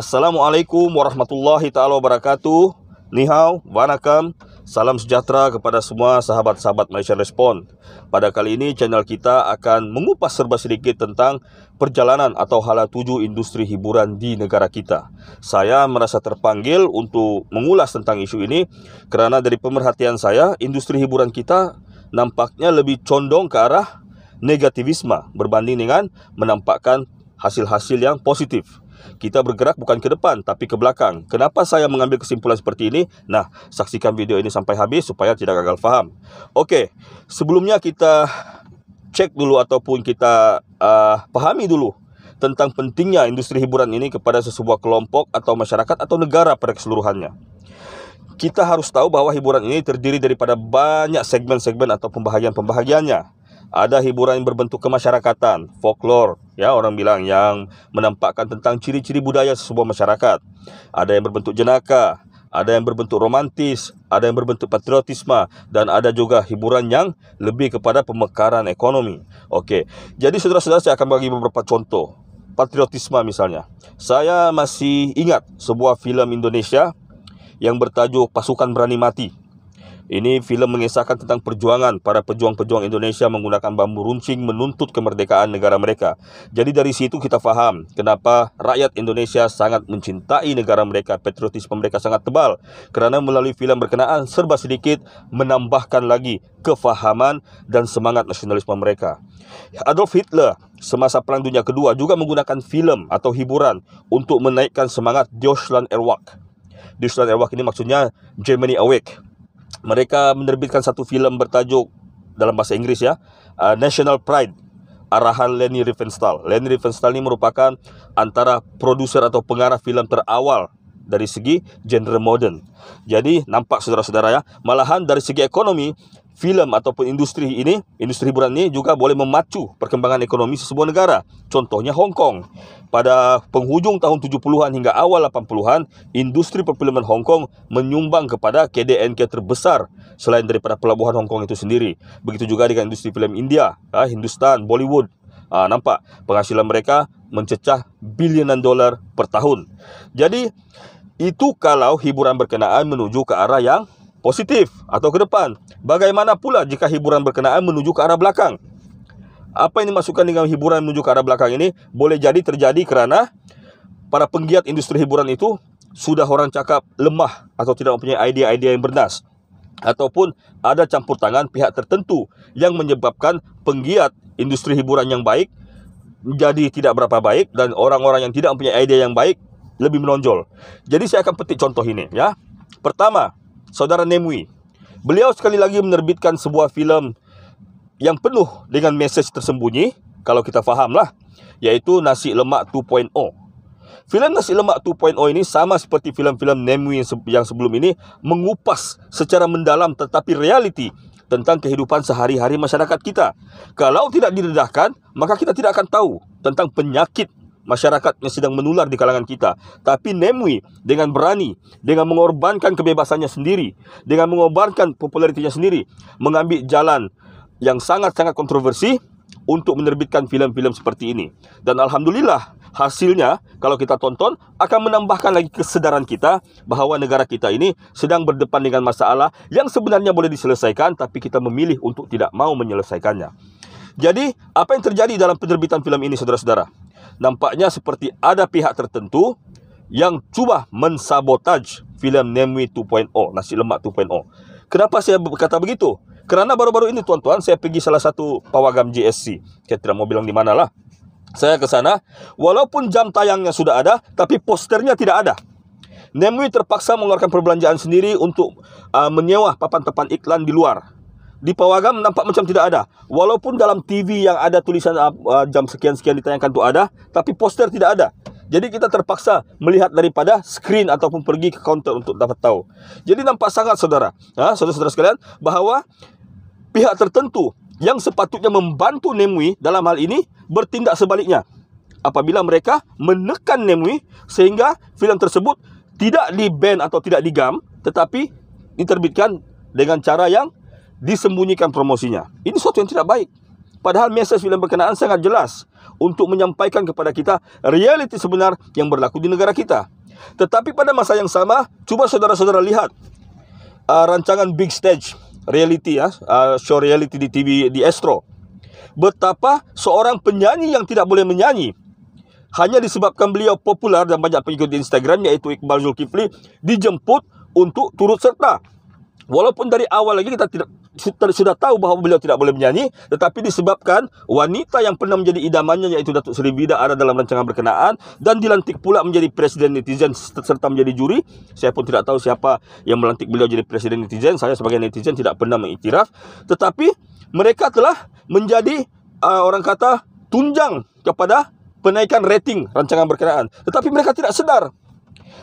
Assalamualaikum warahmatullahi taala wabarakatuh. Nihau, wanakam, salam sejahtera kepada semua sahabat-sahabat Malaysia Respon. Pada kali ini channel kita akan mengupas serba sedikit tentang perjalanan atau hala tuju industri hiburan di negara kita. Saya merasa terpanggil untuk mengulas tentang isu ini kerana dari pemerhatian saya industri hiburan kita nampaknya lebih condong ke arah negativisme berbanding dengan menampakkan hasil-hasil yang positif. Kita bergerak bukan ke depan tapi ke belakang. Kenapa saya mengambil kesimpulan seperti ini? Nah, saksikan video ini sampai habis supaya tidak gagal paham. Oke, sebelumnya kita cek dulu ataupun kita uh, pahami dulu tentang pentingnya industri hiburan ini kepada sebuah kelompok atau masyarakat atau negara pada keseluruhannya. Kita harus tahu bahwa hiburan ini terdiri daripada banyak segmen-segmen atau pembahagian-pembahagiannya. Ada hiburan yang berbentuk kemasyarakatan, folklore, ya orang bilang yang menampakkan tentang ciri-ciri budaya sebuah masyarakat. Ada yang berbentuk jenaka, ada yang berbentuk romantis, ada yang berbentuk patriotisme dan ada juga hiburan yang lebih kepada pemekaran ekonomi. Oke, Jadi saudara-saudara saya akan bagi beberapa contoh. Patriotisme misalnya. Saya masih ingat sebuah film Indonesia yang bertajuk Pasukan Berani Mati. Ini film mengisahkan tentang perjuangan para pejuang-pejuang Indonesia menggunakan bambu runcing menuntut kemerdekaan negara mereka. Jadi dari situ kita faham kenapa rakyat Indonesia sangat mencintai negara mereka, patriotisme mereka sangat tebal. Karena melalui film berkenaan serba sedikit menambahkan lagi kefahaman dan semangat nasionalisme mereka. Adolf Hitler semasa Perang Dunia Kedua juga menggunakan film atau hiburan untuk menaikkan semangat Deutschland Erwacht. Deutschland Erwacht ini maksudnya Germany Awake mereka menerbitkan satu filem bertajuk dalam bahasa Inggeris ya, uh, National Pride arahan Leni Riefenstahl. Leni Riefenstahl ini merupakan antara produser atau pengarah filem terawal dari segi genre modern. Jadi nampak saudara-saudara ya, malahan dari segi ekonomi film ataupun industri ini, industri hiburan ini juga boleh memacu perkembangan ekonomi sebuah negara. Contohnya Hong Kong. Pada penghujung tahun 70-an hingga awal 80-an, industri perfilman Hong Kong menyumbang kepada KDNK terbesar selain daripada pelabuhan Hong Kong itu sendiri. Begitu juga dengan industri film India, ah, Hindustan, Bollywood. Ah, nampak penghasilan mereka mencecah bilionan dolar per tahun. Jadi itu kalau hiburan berkenaan menuju ke arah yang positif atau ke depan. Bagaimana pula jika hiburan berkenaan menuju ke arah belakang? Apa yang dimasukkan dengan hiburan menuju ke arah belakang ini boleh jadi terjadi kerana para penggiat industri hiburan itu sudah orang cakap lemah atau tidak mempunyai idea-idea yang bernas ataupun ada campur tangan pihak tertentu yang menyebabkan penggiat industri hiburan yang baik jadi tidak berapa baik dan orang-orang yang tidak mempunyai idea yang baik lebih menonjol. Jadi saya akan petik contoh ini ya. Pertama, saudara Nemui. Beliau sekali lagi menerbitkan sebuah filem yang penuh dengan mesej tersembunyi, kalau kita fahamlah, yaitu Nasi Lemak 2.0. Filem Nasi Lemak 2.0 ini sama seperti filem-filem Nemui yang sebelum ini mengupas secara mendalam tetapi realiti tentang kehidupan sehari-hari masyarakat kita. Kalau tidak didedahkan, maka kita tidak akan tahu tentang penyakit masyarakat yang sedang menular di kalangan kita. Tapi nemui dengan berani, dengan mengorbankan kebebasannya sendiri, dengan mengorbankan popularitinya sendiri, mengambil jalan yang sangat-sangat kontroversi untuk menerbitkan film-film seperti ini. Dan alhamdulillah hasilnya kalau kita tonton akan menambahkan lagi kesadaran kita bahwa negara kita ini sedang berdepan dengan masalah yang sebenarnya boleh diselesaikan tapi kita memilih untuk tidak mau menyelesaikannya. Jadi, apa yang terjadi dalam penerbitan film ini saudara-saudara? nampaknya seperti ada pihak tertentu yang cuba mensabotaj filem Nemwi 2.0, Nasi Lemak 2.0. Kenapa saya berkata begitu? Kerana baru-baru ini tuan-tuan saya pergi salah satu pawagam GSC. Saya tidak mau bilang di mana lah. Saya ke sana, walaupun jam tayangnya sudah ada, tapi posternya tidak ada. Nemwi terpaksa mengeluarkan perbelanjaan sendiri untuk uh, menyewa papan-papan iklan di luar di pawagam nampak macam tidak ada. Walaupun dalam TV yang ada tulisan uh, jam sekian-sekian ditayangkan itu ada, tapi poster tidak ada. Jadi kita terpaksa melihat daripada screen ataupun pergi ke counter untuk dapat tahu. Jadi nampak sangat saudara, ha, saudara-saudara sekalian, bahawa pihak tertentu yang sepatutnya membantu Nemui dalam hal ini bertindak sebaliknya. Apabila mereka menekan Nemui sehingga filem tersebut tidak di ban atau tidak digam tetapi diterbitkan dengan cara yang disembunyikan promosinya. Ini sesuatu yang tidak baik. Padahal mesej film berkenaan sangat jelas untuk menyampaikan kepada kita realiti sebenar yang berlaku di negara kita. Tetapi pada masa yang sama, cuba saudara-saudara lihat uh, rancangan Big Stage Reality ya, uh, show reality di TV di Astro. Betapa seorang penyanyi yang tidak boleh menyanyi hanya disebabkan beliau popular dan banyak pengikut di Instagram yaitu Iqbal Zulkifli dijemput untuk turut serta Walaupun dari awal lagi kita tidak sudah tahu bahwa beliau tidak boleh menyanyi, tetapi disebabkan wanita yang pernah menjadi idamannya yaitu Datuk Seri Bida ada dalam rancangan berkenaan dan dilantik pula menjadi presiden netizen serta menjadi juri. Saya pun tidak tahu siapa yang melantik beliau jadi presiden netizen. Saya sebagai netizen tidak pernah mengiktiraf, tetapi mereka telah menjadi uh, orang kata tunjang kepada penaikan rating rancangan berkenaan. Tetapi mereka tidak sedar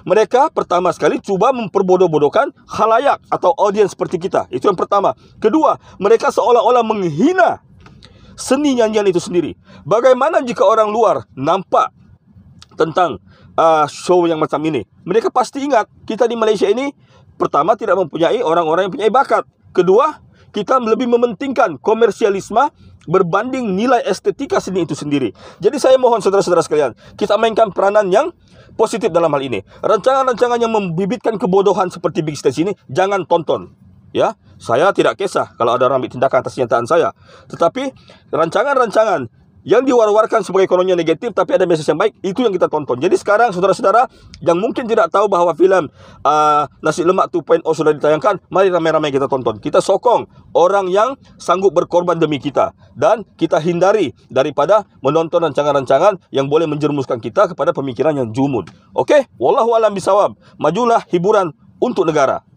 mereka pertama sekali coba memperbodoh-bodohkan halayak atau audiens seperti kita. Itu yang pertama. Kedua, mereka seolah-olah menghina seni nyanyian itu sendiri. Bagaimana jika orang luar nampak tentang uh, show yang macam ini? Mereka pasti ingat kita di Malaysia ini pertama tidak mempunyai orang-orang yang punya bakat. Kedua, kita lebih mementingkan komersialisme berbanding nilai estetika seni itu sendiri. Jadi saya mohon saudara-saudara sekalian, kita mainkan peranan yang positif dalam hal ini. Rancangan-rancangan yang membibitkan kebodohan seperti Big Stage ini jangan tonton. Ya, saya tidak kisah kalau ada orang tindakan atas kenyataan saya. Tetapi rancangan-rancangan yang diwar-warkan sebagai ekonominya negatif tapi ada message yang baik itu yang kita tonton jadi sekarang saudara-saudara yang mungkin tidak tahu bahwa film uh, nasi lemak 2.0 sudah ditayangkan mari ramai-ramai kita tonton kita sokong orang yang sanggup berkorban demi kita dan kita hindari daripada menonton rancangan-rancangan yang boleh menjerumuskan kita kepada pemikiran yang jumud oke okay? wallahu alam bisawab majulah hiburan untuk negara